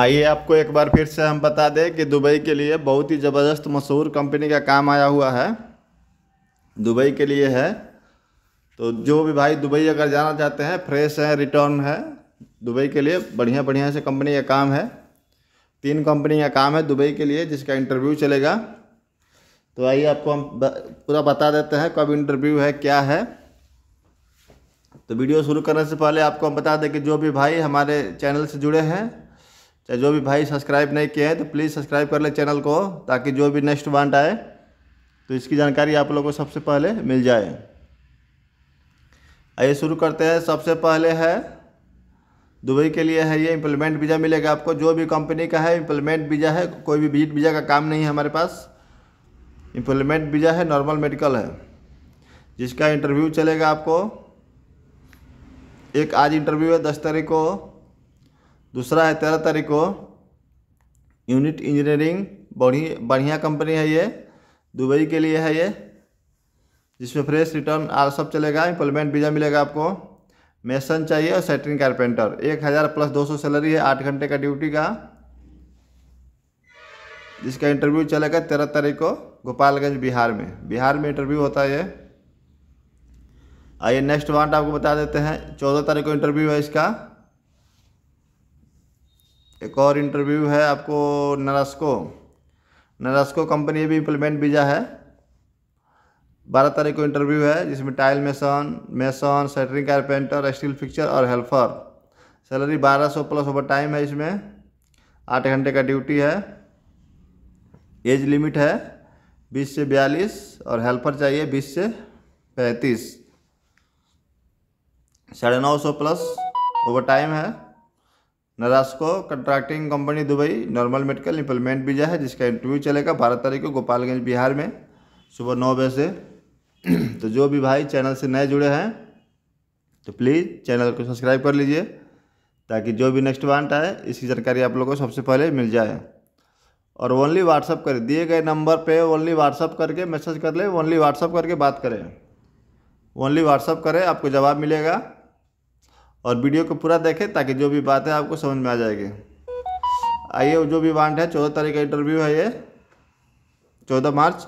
आइए आपको एक बार फिर से हम बता दें कि दुबई के लिए बहुत ही ज़बरदस्त मशहूर कंपनी का काम आया हुआ है दुबई के लिए है तो जो भी भाई दुबई अगर जाना चाहते हैं फ्रेश है रिटर्न है दुबई के लिए बढ़िया बढ़िया से कंपनी का काम है तीन कंपनी का काम है दुबई के लिए जिसका इंटरव्यू चलेगा तो आइए आपको हम पूरा बता देते हैं कब इंटरव्यू है क्या है तो वीडियो शुरू करने से पहले आपको हम बता दें कि जो भी भाई हमारे चैनल से जुड़े हैं चाहे जो भी भाई सब्सक्राइब नहीं किए हैं तो प्लीज़ सब्सक्राइब कर ले चैनल को ताकि जो भी नेक्स्ट वांट आए तो इसकी जानकारी आप लोगों को सबसे पहले मिल जाए आइए शुरू करते हैं सबसे पहले है दुबई के लिए है ये इम्प्लीमेंट वीज़ा मिलेगा आपको जो भी कंपनी का है इम्प्लीमेंट वीज़ा है कोई भी विजिट वीज़ा का काम नहीं है हमारे पास इम्प्लीमेंट वीज़ा है नॉर्मल मेडिकल है जिसका इंटरव्यू चलेगा आपको एक आज इंटरव्यू है दस तारीख को दूसरा है तेरह तारीख को यूनिट इंजीनियरिंग बढ़ी बढ़िया कंपनी है ये दुबई के लिए है ये जिसमें फ्रेश रिटर्न आर सब चलेगा एम्प्लॉयमेंट वीज़ा मिलेगा आपको मेसन चाहिए और सेटरिंग कारपेंटर एक हज़ार प्लस दो सौ सैलरी है आठ घंटे का ड्यूटी का जिसका इंटरव्यू चलेगा तेरह तारीख को गोपालगंज बिहार में बिहार में इंटरव्यू होता है ये आइए नेक्स्ट वांट आपको बता देते हैं चौदह तारीख को इंटरव्यू है इसका एक और इंटरव्यू है आपको नरास्को नरास्को कंपनी भी इम्प्लीमेंट वीज़ा है बारह तारीख को इंटरव्यू है जिसमें tile mason mason shuttering carpenter steel fixture और helper salary 1200 plus overtime है इसमें आठ घंटे का ड्यूटी है एज लिमिट है बीस से बयालीस और हेल्पर चाहिए बीस से पैंतीस साढ़े नौ सौ प्लस ओवर टाइम है Narasco contracting company Dubai normal medical employment भी है जिसका इंटरव्यू चलेगा बारह तारीख को गोपालगंज बिहार में सुबह नौ बजे से तो जो भी भाई चैनल से नए जुड़े हैं तो प्लीज़ चैनल को सब्सक्राइब कर लीजिए ताकि जो भी नेक्स्ट वांट आए इसकी जानकारी आप लोगों को सबसे पहले मिल जाए और ओनली व्हाट्सअप कर दिए गए नंबर पे ओनली व्हाट्सअप करके मैसेज कर ले ओनली व्हाट्सअप करके बात करें ओनली व्हाट्सअप करें आपको जवाब मिलेगा और वीडियो को पूरा देखें ताकि जो भी बातें आपको समझ में आ जाएगी आइए जो भी वांट है चौदह तारीख का इंटरव्यू है ये चौदह मार्च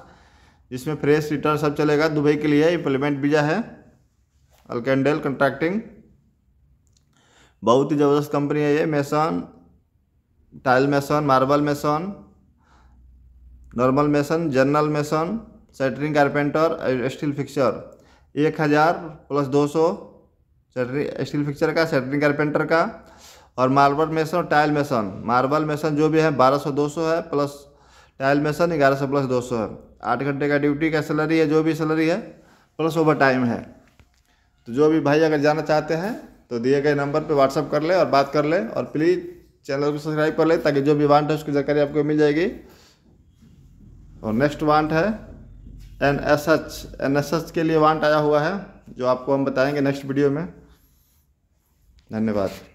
जिसमें फ्रेश रिटर्न सब चलेगा दुबई के लिए इम्प्लीमेंट वीज़ा है अल्केंडल कंट्रैक्टिंग बहुत ही ज़बरदस्त कंपनी है ये mason tile mason marble mason normal mason general mason shuttering carpenter steel fixer एक हज़ार प्लस दो सौ चटनी स्टील फिक्चर का सेटरिंग कारपेंटर का और मार्बल मेसन और टाइल मेसन मार्बल मेसन जो भी है बारह सौ दो सौ है प्लस टाइल मेसन ग्यारह सौ प्लस दो सौ है आठ घंटे का ड्यूटी का सैलरी है जो भी सैलरी है प्लस ओवर टाइम है तो जो भी भाई अगर जाना चाहते हैं तो दिए गए नंबर पर व्हाट्सअप कर ले और बात कर ले और प्लीज़ चैनल को सब्सक्राइब कर ले ताकि जो भी वांट है उसकी जानकारी आपको मिल जाएगी और नेक्स्ट वांट है N S H N S H के लिए वांट आया हुआ है जो आपको हम बताएंगे नेक्स्ट वीडियो में धन्यवाद